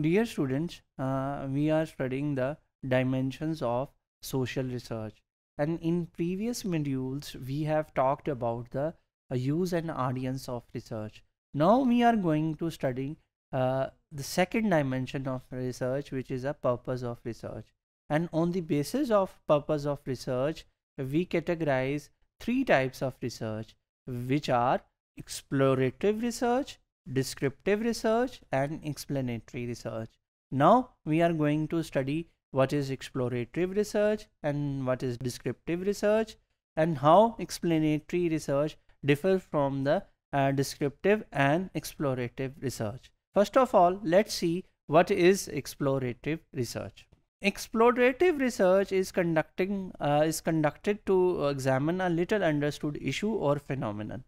Dear students, uh, we are studying the dimensions of social research and in previous modules we have talked about the uh, use and audience of research. Now we are going to study uh, the second dimension of research which is a purpose of research and on the basis of purpose of research we categorize three types of research which are explorative research, descriptive research and explanatory research. Now we are going to study what is exploratory research and what is descriptive research and how explanatory research differs from the uh, descriptive and explorative research. First of all, let's see what is explorative research. Explorative research is conducting uh, is conducted to examine a little understood issue or phenomenon.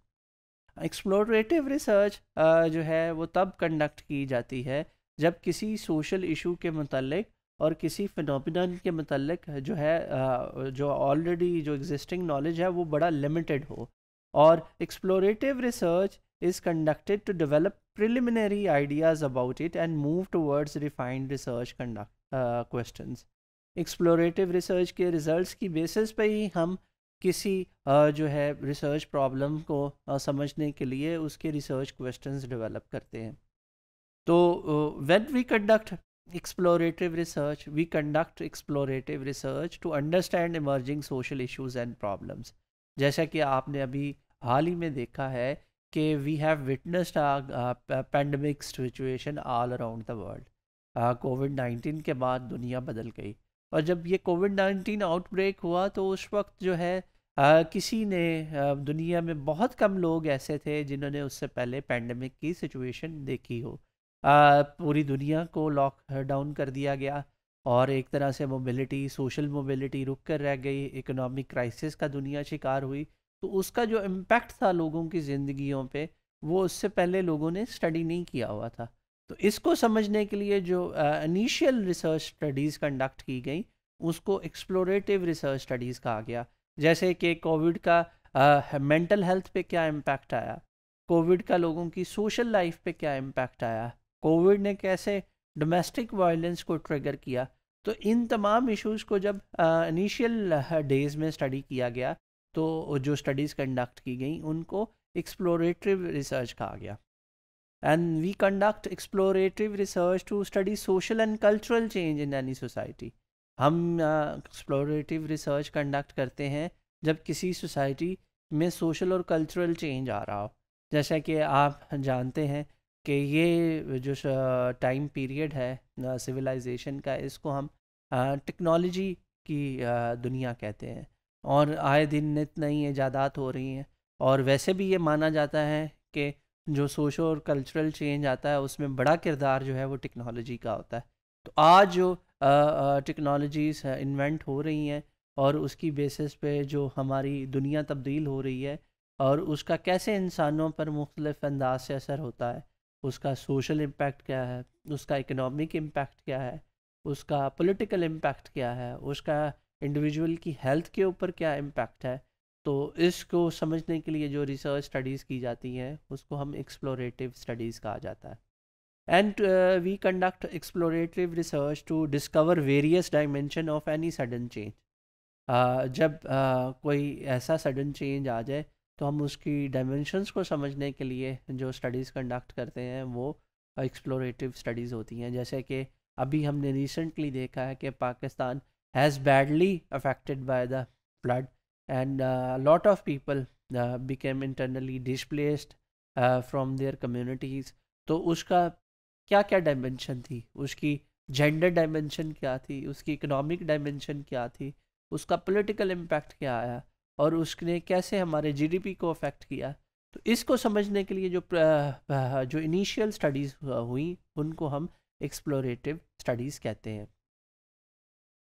Explorative research uh, जो है वो तब conduct की जाती है जब किसी social issue के मतलब और किसी फिनोमिनन के मतलब जो है uh, जो ऑलरेडी जो एग्जिस्टिंग नॉलेज है वो बड़ा लिमिटेड हो और explorative research is conducted to develop preliminary ideas about it and move towards refined research conduct question explorative research के रिजल्ट की बेसिस पे ही हम किसी जो है रिसर्च प्रॉब्लम को समझने के लिए उसके रिसर्च क्वेश्चंस डेवलप करते हैं तो when we conduct explorative research we conduct explorative research to understand emerging social issues and problems जैसा कि आपने अभी हाल ही में देखा है कि we have witnessed pandemic situation all around the world covid nineteen के बाद दुनिया बदल गई और जब ये कोविड नाइन्टीन आउटब्रेक हुआ तो उस वक्त जो है आ, किसी ने आ, दुनिया में बहुत कम लोग ऐसे थे जिन्होंने उससे पहले पैंडमिक की सिचुएशन देखी हो आ, पूरी दुनिया को लॉकडाउन कर दिया गया और एक तरह से मोबिलिटी सोशल मोबिलिटी रुक कर रह गई इकोनॉमिक क्राइसिस का दुनिया शिकार हुई तो उसका जो इम्पैक्ट था लोगों की ज़िंदगियों पे वो उससे पहले लोगों ने स्टडी नहीं किया हुआ था तो इसको समझने के लिए जो इनिशियल रिसर्च स्टडीज़ कंडक्ट की गई उसको एक्सप्लोरेटिव रिसर्च स्टडीज़ कहा गया जैसे कि कोविड का मेंटल हेल्थ पे क्या इम्पैक्ट आया कोविड का लोगों की सोशल लाइफ पे क्या इम्पैक्ट आया कोविड ने कैसे डोमेस्टिक वायलेंस को ट्रिगर किया तो इन तमाम इश्यूज़ को जब इनिशियल डेज़ में स्टडी किया गया तो जो स्टडीज़ कंडक्ट की गई उनको एक्सप्लोरेटिव रिसर्च कहा गया and we conduct exploratory research to study social and cultural change in any society हम एक्सप्लोरेटिव रिसर्च कंडक्ट करते हैं जब किसी सोसाइटी में सोशल और कल्चरल चेंज आ रहा हो जैसा कि आप जानते हैं कि ये जो टाइम पीरियड है सिविलाइजेशन uh, का इसको हम टेक्नोलॉजी uh, की uh, दुनिया कहते हैं और आए दिन नित नई ईजादात हो रही हैं और वैसे भी ये माना जाता है कि जो सोशो और कल्चरल चेंज आता है उसमें बड़ा किरदार जो है वो टेक्नोलॉजी का होता है तो आज जो टेक्नोलॉजीज इन्वेंट हो रही हैं और उसकी बेसिस पे जो हमारी दुनिया तब्दील हो रही है और उसका कैसे इंसानों पर मुख्तलिफ अंदाज से असर होता है उसका सोशल इम्पेक्ट क्या है उसका इकनॉमिक इम्पेक्ट क्या है उसका पोलिटिकल इम्पेक्ट क्या है उसका इंडिविजुअल की हेल्थ के ऊपर क्या इम्पेक्ट है तो इसको समझने के लिए जो रिसर्च स्टडीज़ की जाती हैं उसको हम एक्सप्लोरेटिव स्टडीज़ कहा जाता है and we conduct explorative research to discover various dimension of any sudden change जब uh, कोई ऐसा सडन चेंज आ जाए तो हम उसकी डायमेंशंस को समझने के लिए जो स्टडीज़ कंडक्ट करते हैं वो एक्सप्लोरेटिव स्टडीज़ होती हैं जैसे कि अभी हमने रिसेंटली देखा है कि Pakistan has badly affected by the flood and uh, a lot of people uh, became internally displaced uh, from their communities तो उसका क्या क्या डायमेंशन थी उसकी जेंडर डायमेंशन क्या थी उसकी इकोनॉमिक डायमेंशन क्या थी उसका पॉलिटिकल इम्पैक्ट क्या आया और उसने कैसे हमारे जीडीपी को अफेक्ट किया तो इसको समझने के लिए जो जो इनिशियल स्टडीज़ हुई उनको हम एक्सप्लोरेटिव स्टडीज़ कहते हैं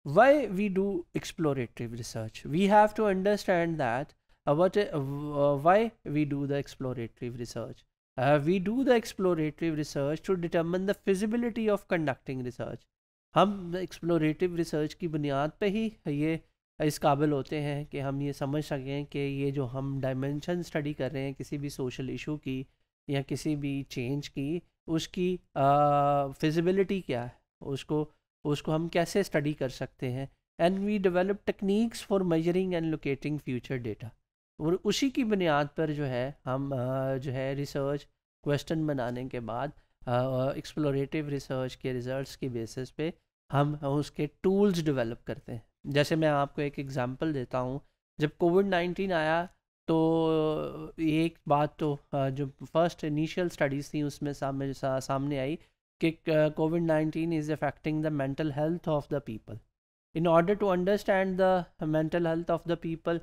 why we do explorative research we have to understand that uh, what uh, why we do the explorative research uh, we do the explorative research to determine the feasibility of conducting research हम explorative research की बुनियाद पे ही ये इस काबिल होते हैं कि हम ये समझ सकें कि ये जो हम डायमेंशन स्टडी कर रहे हैं किसी भी सोशल इशू की या किसी भी चेंज की उसकी फिजिबिलिटी क्या है उसको उसको हम कैसे स्टडी कर सकते हैं and we develop techniques for measuring and locating future data और उसी की बुनियाद पर जो है हम जो है रिसर्च क्वेश्चन बनाने के बाद एक्सप्लोरेटिव रिसर्च के रिजल्ट्स के बेसिस पे हम उसके टूल्स डेवलप करते हैं जैसे मैं आपको एक एग्जांपल देता हूँ जब कोविड नाइन्टीन आया तो एक बात तो जो फर्स्ट इनिशियल स्टडीज़ थी उसमें सामने सामने आई कि COVID nineteen is affecting the mental health of the people in order to understand the mental health of the people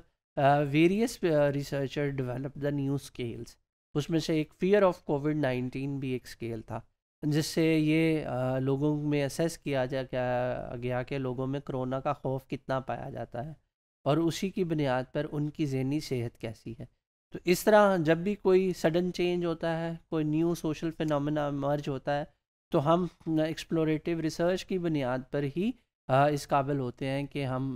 various researcher develop the new scales उसमें से एक फियर ऑफ कोविड नाइन्टीन भी एक स्केल था जिससे ये uh, लोगों में असेस किया जा क्या गया कि लोगों में कोरोना का खौफ कितना पाया जाता है और उसी की बुनियाद पर उनकी जहनी सेहत कैसी है तो इस तरह जब भी कोई सडन चेंज होता है कोई न्यू सोशल फिनमिना मर्ज होता है तो हम एक्सप्लोरेटिव रिसर्च की बुनियाद पर ही इस काबिल होते हैं कि हम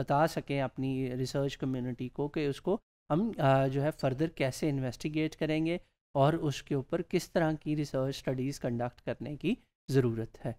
बता सकें अपनी रिसर्च कम्युनिटी को कि उसको हम जो है फर्दर कैसे इन्वेस्टिगेट करेंगे और उसके ऊपर किस तरह की रिसर्च स्टडीज़ कंडक्ट करने की ज़रूरत है